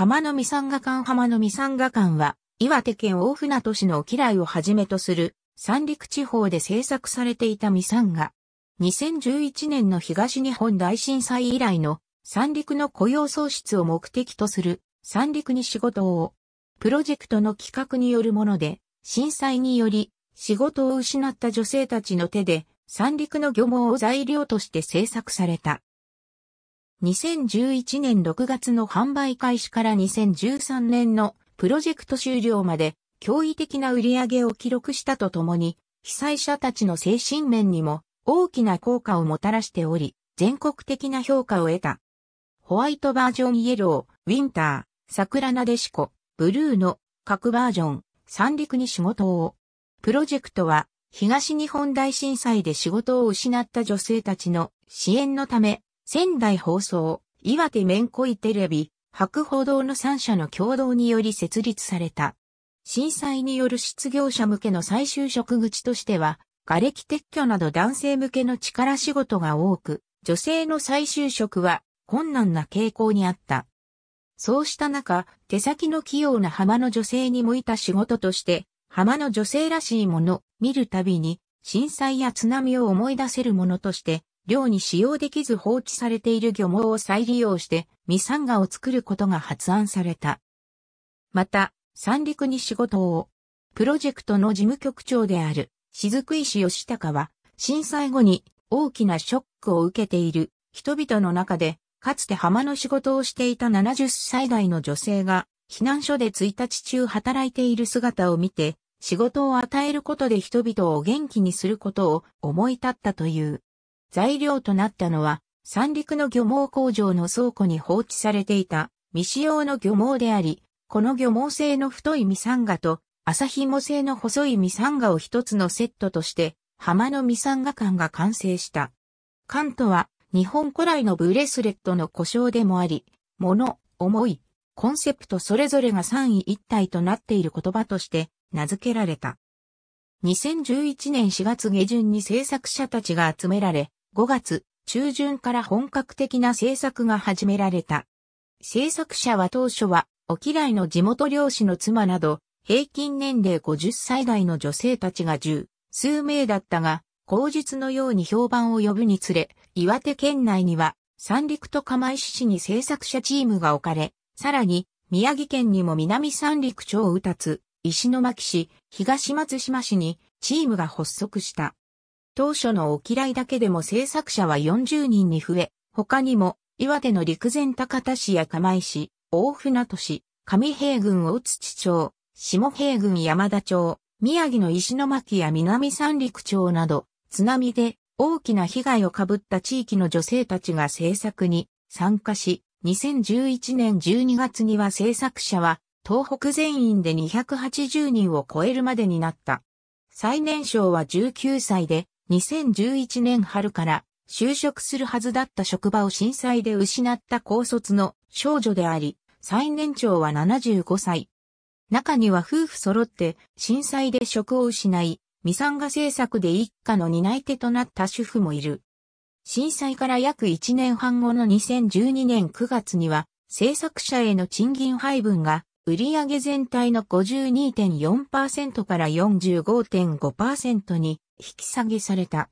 浜の三山画館浜の三山画館は、岩手県大船渡市の沖来をはじめとする三陸地方で制作されていた三山河。2011年の東日本大震災以来の三陸の雇用創出を目的とする三陸に仕事を、プロジェクトの企画によるもので、震災により仕事を失った女性たちの手で三陸の漁網を材料として制作された。2011年6月の販売開始から2013年のプロジェクト終了まで驚異的な売り上げを記録したとともに、被災者たちの精神面にも大きな効果をもたらしており、全国的な評価を得た。ホワイトバージョンイエロー、ウィンター、桜なでしこ、ブルーの各バージョン、三陸に仕事を。プロジェクトは東日本大震災で仕事を失った女性たちの支援のため仙台放送、岩手めんこいテレビ、白報堂の3社の共同により設立された。震災による失業者向けの再就職口としては、瓦礫撤去など男性向けの力仕事が多く、女性の再就職は困難な傾向にあった。そうした中、手先の器用な浜の女性に向いた仕事として、浜の女性らしいもの、見るたびに、震災や津波を思い出せるものとして、漁に使用できず放置されている漁網を再利用してミサンガを作ることが発案された。また、三陸に仕事を、プロジェクトの事務局長である雫石義孝は、震災後に大きなショックを受けている人々の中で、かつて浜の仕事をしていた70歳代の女性が、避難所で1日中働いている姿を見て、仕事を与えることで人々を元気にすることを思い立ったという。材料となったのは、三陸の漁網工場の倉庫に放置されていた未使用の漁網であり、この漁網製の太いミサンガと、日模製の細いミサンガを一つのセットとして、浜のミサンガ缶が完成した。缶とは、日本古来のブレスレットの故障でもあり、物、思い、コンセプトそれぞれが三位一体となっている言葉として名付けられた。2011年4月下旬に制作者たちが集められ、5月中旬から本格的な制作が始められた。制作者は当初は、お嫌いの地元漁師の妻など、平均年齢50歳代の女性たちが10数名だったが、口述のように評判を呼ぶにつれ、岩手県内には三陸と釜石市に制作者チームが置かれ、さらに宮城県にも南三陸町宇つ。石巻市、東松島市にチームが発足した。当初のお嫌いだけでも制作者は40人に増え、他にも、岩手の陸前高田市や釜石、大船渡市、上平郡大槌町、下平郡山田町、宮城の石巻や南三陸町など、津波で大きな被害をかぶった地域の女性たちが制作に参加し、2011年12月には制作者は東北全員で280人を超えるまでになった。最年少は19歳で、2011年春から就職するはずだった職場を震災で失った高卒の少女であり、最年長は75歳。中には夫婦揃って震災で職を失い、未ンガ政策で一家の担い手となった主婦もいる。震災から約1年半後の2012年9月には、制作者への賃金配分が売上全体の52.4%から45.5%に引き下げされた。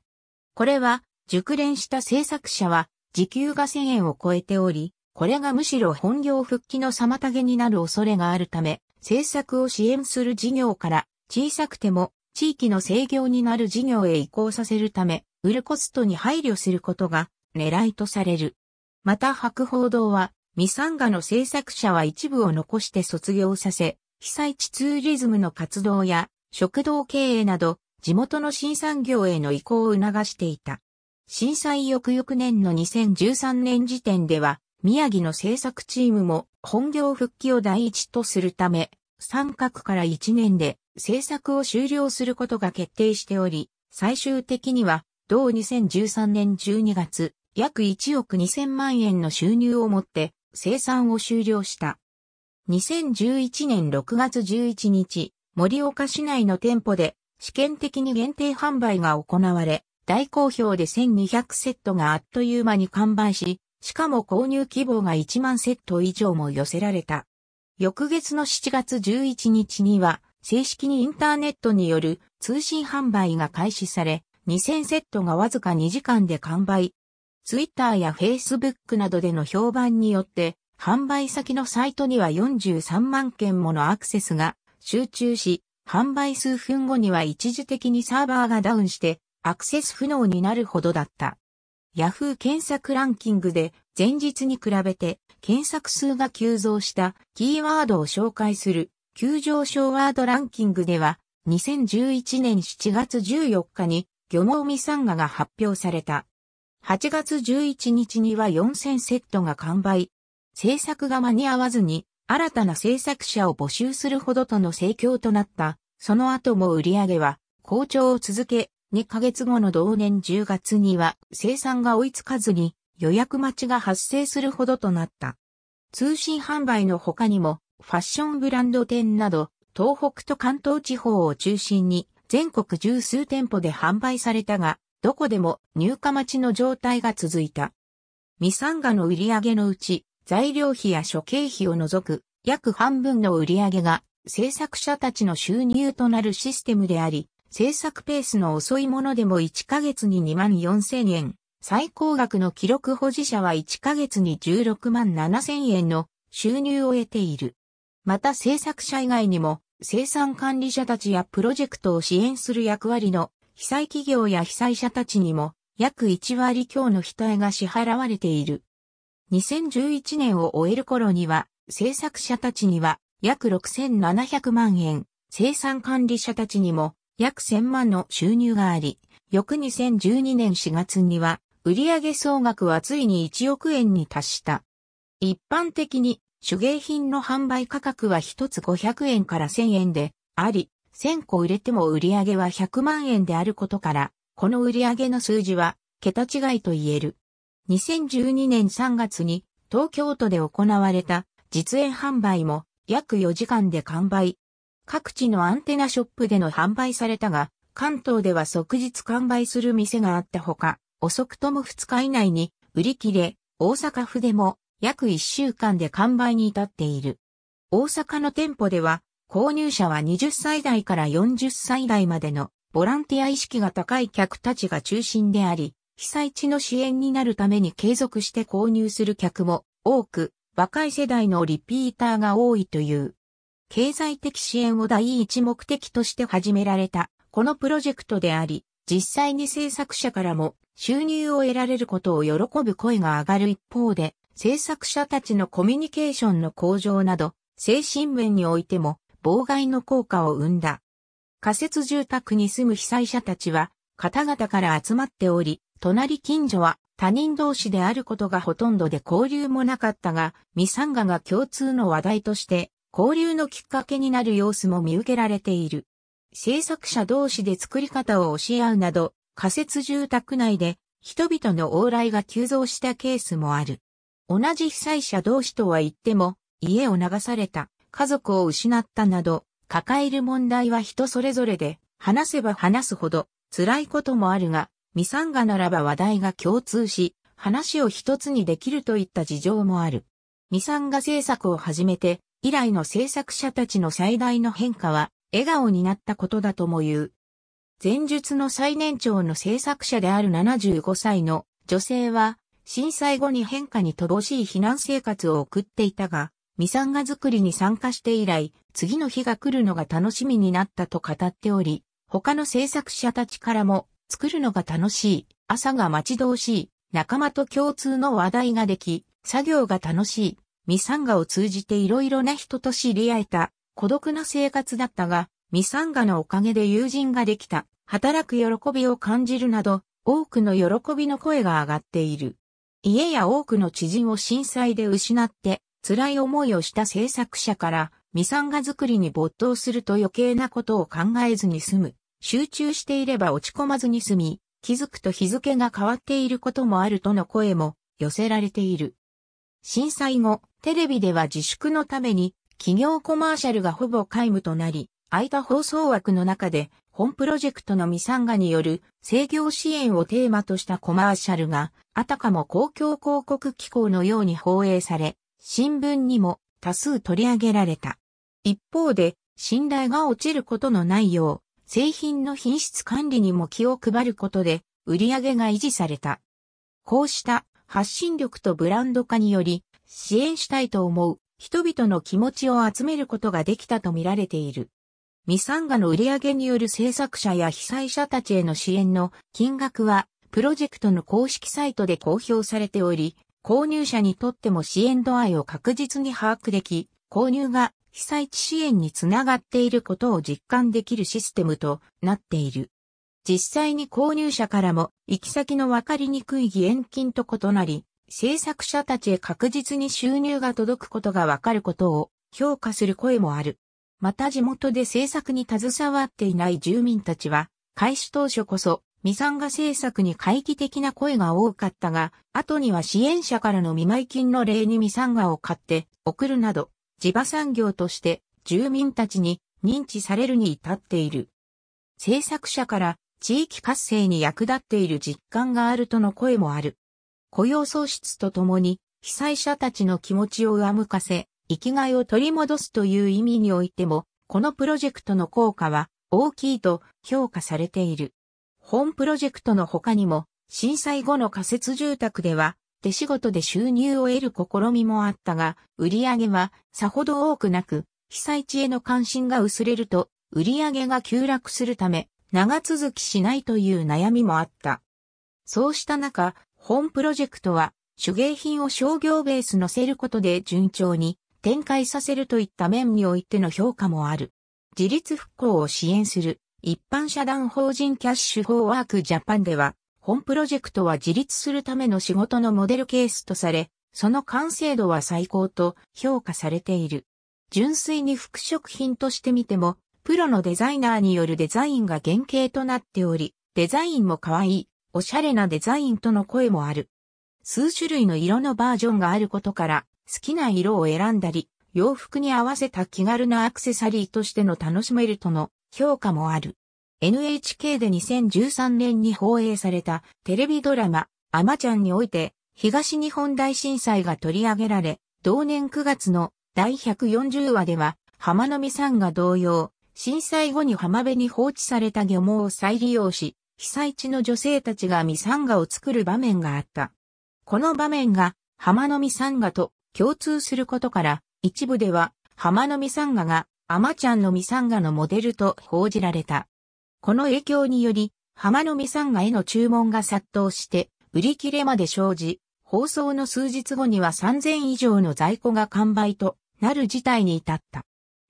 これは、熟練した制作者は、時給が1000円を超えており、これがむしろ本業復帰の妨げになる恐れがあるため、制作を支援する事業から、小さくても、地域の制業になる事業へ移行させるため、売るコストに配慮することが狙いとされる。また白報堂は、ミサンガの制作者は一部を残して卒業させ、被災地ツーリズムの活動や食堂経営など地元の新産業への移行を促していた。震災翌々年の2013年時点では、宮城の制作チームも本業復帰を第一とするため、三角から1年で制作を終了することが決定しており、最終的には、同2013年12月、約1億2000万円の収入をもって生産を終了した。2011年6月11日、森岡市内の店舗で試験的に限定販売が行われ、大好評で1200セットがあっという間に完売し、しかも購入希望が1万セット以上も寄せられた。翌月の7月11日には、正式にインターネットによる通信販売が開始され、2000セットがわずか2時間で完売。ツイッターやフェイスブックなどでの評判によって、販売先のサイトには43万件ものアクセスが集中し、販売数分後には一時的にサーバーがダウンしてアクセス不能になるほどだった。Yahoo 検索ランキングで前日に比べて検索数が急増したキーワードを紹介する急上昇ワードランキングでは2011年7月14日に漁網ミサンガが発表された。8月11日には4000セットが完売。制作が間に合わずに新たな制作者を募集するほどとの盛況となった。その後も売り上げは好調を続け、2ヶ月後の同年10月には生産が追いつかずに予約待ちが発生するほどとなった。通信販売の他にもファッションブランド店など東北と関東地方を中心に全国十数店舗で販売されたが、どこでも入荷待ちの状態が続いた。ミサンガの売り上げのうち材料費や諸経費を除く約半分の売り上げが制作者たちの収入となるシステムであり、制作ペースの遅いものでも1ヶ月に2万4千円、最高額の記録保持者は1ヶ月に16万7千円の収入を得ている。また制作者以外にも生産管理者たちやプロジェクトを支援する役割の被災企業や被災者たちにも約1割強の額が支払われている。2011年を終える頃には、制作者たちには約6700万円、生産管理者たちにも約1000万の収入があり、翌2012年4月には、売上総額はついに1億円に達した。一般的に手芸品の販売価格は1つ500円から1000円であり、1000個売れても売上は100万円であることから、この売上の数字は桁違いと言える。2012年3月に東京都で行われた実演販売も約4時間で完売。各地のアンテナショップでの販売されたが、関東では即日完売する店があったほか、遅くとも2日以内に売り切れ、大阪府でも約1週間で完売に至っている。大阪の店舗では、購入者は20歳代から40歳代までのボランティア意識が高い客たちが中心であり、被災地の支援になるために継続して購入する客も多く、若い世代のリピーターが多いという。経済的支援を第一目的として始められた、このプロジェクトであり、実際に制作者からも収入を得られることを喜ぶ声が上がる一方で、制作者たちのコミュニケーションの向上など、精神面においても妨害の効果を生んだ。仮設住宅に住む被災者たちは、方々から集まっており、隣近所は他人同士であることがほとんどで交流もなかったが、ミサンガが共通の話題として交流のきっかけになる様子も見受けられている。制作者同士で作り方を教え合うなど、仮設住宅内で人々の往来が急増したケースもある。同じ被災者同士とは言っても、家を流された、家族を失ったなど、抱える問題は人それぞれで、話せば話すほど辛いこともあるが、ミサンガならば話題が共通し、話を一つにできるといった事情もある。ミサンガ制作を始めて、以来の制作者たちの最大の変化は、笑顔になったことだとも言う。前述の最年長の制作者である75歳の女性は、震災後に変化に乏しい避難生活を送っていたが、ミサンガ作りに参加して以来、次の日が来るのが楽しみになったと語っており、他の制作者たちからも作るのが楽しい、朝が待ち遠しい、仲間と共通の話題ができ、作業が楽しい、ミサンガを通じていろいろな人と知り合えた、孤独な生活だったが、ミサンガのおかげで友人ができた、働く喜びを感じるなど、多くの喜びの声が上がっている。家や多くの知人を震災で失って、辛い思いをした制作者から、ミサンガ作りに没頭すると余計なことを考えずに済む。集中していれば落ち込まずに済み、気づくと日付が変わっていることもあるとの声も寄せられている。震災後、テレビでは自粛のために企業コマーシャルがほぼ皆無となり、空いた放送枠の中で本プロジェクトのミサンガによる制御支援をテーマとしたコマーシャルが、あたかも公共広告機構のように放映され、新聞にも多数取り上げられた。一方で、信頼が落ちることのないよう、製品の品質管理にも気を配ることで売り上げが維持された。こうした発信力とブランド化により支援したいと思う人々の気持ちを集めることができたとみられている。ミサンガの売り上げによる制作者や被災者たちへの支援の金額はプロジェクトの公式サイトで公表されており、購入者にとっても支援度合いを確実に把握でき、購入が被災地支援につながっていることを実感できるシステムとなっている。実際に購入者からも行き先のわかりにくい義援金と異なり、制作者たちへ確実に収入が届くことがわかることを評価する声もある。また地元で制作に携わっていない住民たちは、開始当初こそ未参加政策に懐疑的な声が多かったが、後には支援者からの見舞い金の礼に未参加を買って送るなど、地場産業として住民たちに認知されるに至っている。制作者から地域活性に役立っている実感があるとの声もある。雇用創出とともに被災者たちの気持ちを上向かせ、生きがいを取り戻すという意味においても、このプロジェクトの効果は大きいと評価されている。本プロジェクトの他にも、震災後の仮設住宅では、手仕事で収入を得る試みもあったが、売り上げはさほど多くなく、被災地への関心が薄れると、売り上げが急落するため、長続きしないという悩みもあった。そうした中、本プロジェクトは、手芸品を商業ベース乗せることで順調に展開させるといった面においての評価もある。自立復興を支援する一般社団法人キャッシュフォーワークジャパンでは、本プロジェクトは自立するための仕事のモデルケースとされ、その完成度は最高と評価されている。純粋に服飾品として見ても、プロのデザイナーによるデザインが原型となっており、デザインも可愛い、おしゃれなデザインとの声もある。数種類の色のバージョンがあることから、好きな色を選んだり、洋服に合わせた気軽なアクセサリーとしての楽しめるとの評価もある。NHK で2013年に放映されたテレビドラマ、アマちゃんにおいて、東日本大震災が取り上げられ、同年9月の第140話では、浜の美さんが同様、震災後に浜辺に放置された漁網を再利用し、被災地の女性たちがミサンガを作る場面があった。この場面が浜のミサンガと共通することから、一部では浜のミサンガがアマちゃんのミサンガのモデルと報じられた。この影響により、浜の美んがへの注文が殺到して、売り切れまで生じ、放送の数日後には3000以上の在庫が完売となる事態に至った。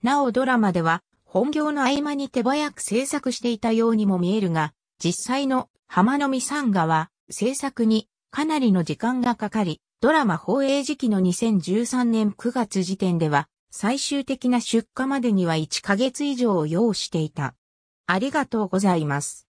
なおドラマでは、本業の合間に手早く制作していたようにも見えるが、実際の浜の美んがは、制作にかなりの時間がかかり、ドラマ放映時期の2013年9月時点では、最終的な出荷までには1ヶ月以上を要していた。ありがとうございます。